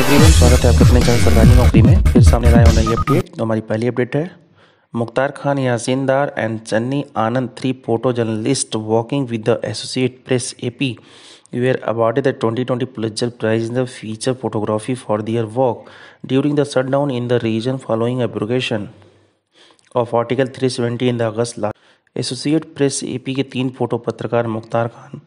Hi everyone स्वागत है आपके अपने चैनल सरकारी नौकरी में फिर सामने आया होना ये अपडेट तो हमारी पहली अपडेट है Mukhtar Khan यासिनदार and Channi Anand three photo journalist walking with the associate press AP you are awarded the twenty twenty the prize in the feature photography for their walk during the shut down in the reason following following of article three seventy in the August last associate press AP के तीन photo पत्रकार मुख्तार खान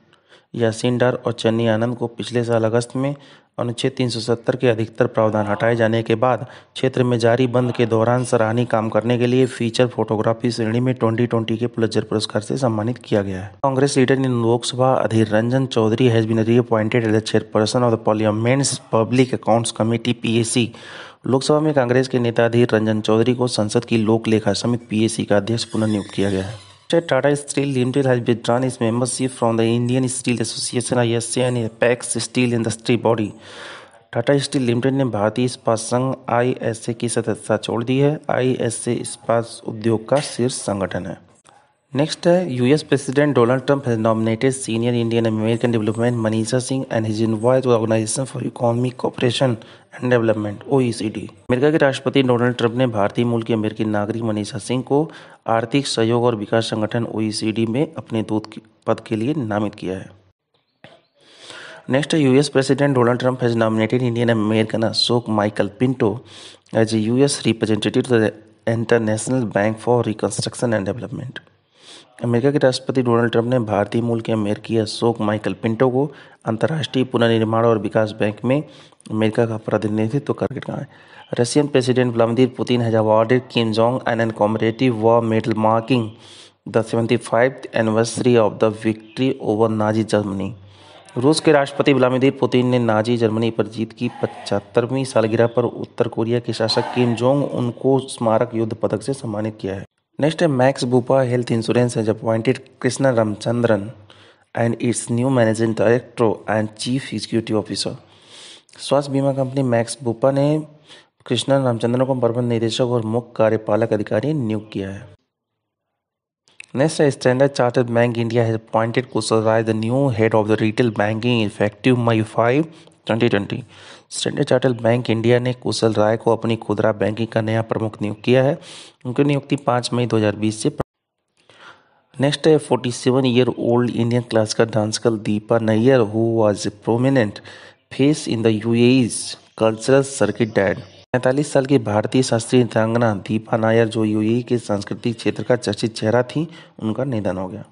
यासीन डार और चन्नी आनंद को पिछले साल अगस्त में अनुच्छेद 370 के अधिकतर प्रावधान हटाए जाने के बाद क्षेत्र में जारी बंद के दौरान सराहनीय काम करने के लिए फीचर फोटोग्राफी श्रेणी में 2020 के प्लजर पुरस्कार से सम्मानित किया गया है Congress leader in Lok Sabha Adhir Ranjan Chaudhary has been री appointed as the chairperson of the parliaments public accounts committee PAC Lok Sabha में कांग्रेस के नेता अधीर रंजन चौधरी को संसद की लोक लेखा समिति पीएसी का अध्यक्ष पुनर्नियुक्त किया गया है Today, Tata Steel Limited has withdrawn its membership from the Indian Steel Association ISA and Apex Steel Industry Body. Tata steel limited ने भारतीय इस्पात संघ आई की सदस्यता छोड़ दी है आई एस इस्पात उद्योग का शीर्ष संगठन है U S president Donald Trump has nominated senior Indian American development Manisha Singh and his in to organisation for economic cooperation and development O America के राष्ट्रपति डोनाल्ड ट्रंप ने भारतीय मूल की अमेरिकी नागरिक मनीषा सिंह को आर्थिक सहयोग और विकास संगठन ओ e में अपने दूत पद के लिए नामित किया है नेक्स्ट है US president Donald Trump has nominated Indian American Ashok Michael Pinto as a US representative to the International Bank for Reconstruction and Development America के राष्ट्रपति डोनाल्ड ट्रंप ने भारतीय मूल के अमेरिकी अशोक माइकल पिंटो को अंतर्राष्ट्रीय पुनर्निर्माण और विकास बैंक में अमेरिका का प्रतिनिधित्व तो करके कहा है Russian president Vladimir Putin has awarded Kim Jong Un an commemorative war medal marking the seventy five anniversary of the victory over Nazi Germany रूस के राष्ट्रपति व्लादिमीर पुतिन ने नाजी जर्मनी पर जीत की पचहत्तरवीं सालगिरह पर उत्तर कोरिया के शासक किम जोंग उनको स्मारक युद्ध पदक से सम्मानित किया है नेक्स्ट है Max Bupa Health Insurance has appointed Krishna Ramachandran and its new managing director and chief executive officer स्वास्थ्य बीमा कंपनी मैक्स बुपा ने कृष्णा रामचंद्रन को प्रबंध निदेशक और मुख्य कार्यपालक अधिकारी नियुक्त किया है नेक्स्ट है Standard Chartered Bank India has appointed Kushal Rai the new head of the retail banking effective May five twenty twenty Standard Chartered Bank India ने कुशल राय को अपनी खुदरा बैंकिंग का नया प्रमुख नियुक्त किया है उनकी नियुक्ति पाँच मई दो से नेक्स्ट है forty seven year old Indian classical dancer Deepa Nair who was prominent face in the U cultural circuit dead पैंतालीस साल की भारतीय शास्त्रीय नृत्यांगना दीपा नायर जो यूएई e के सांस्कृतिक क्षेत्र का चर्चित चेहरा थी उनका निधन हो गया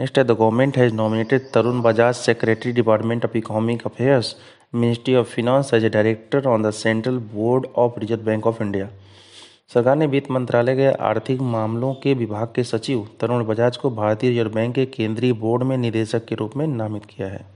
नेक्स्ट है the government has nominated Tarun Bajaj secretary department of economic affairs ministry of finance as a director on the central board of Reserve Bank of India सरकार ने वित्त मंत्रालय के आर्थिक मामलों के विभाग के सचिव तरुण बजाज को भारतीय रिजर्व बैंक के केंद्रीय बोर्ड में निदेशक के रूप में नामित किया है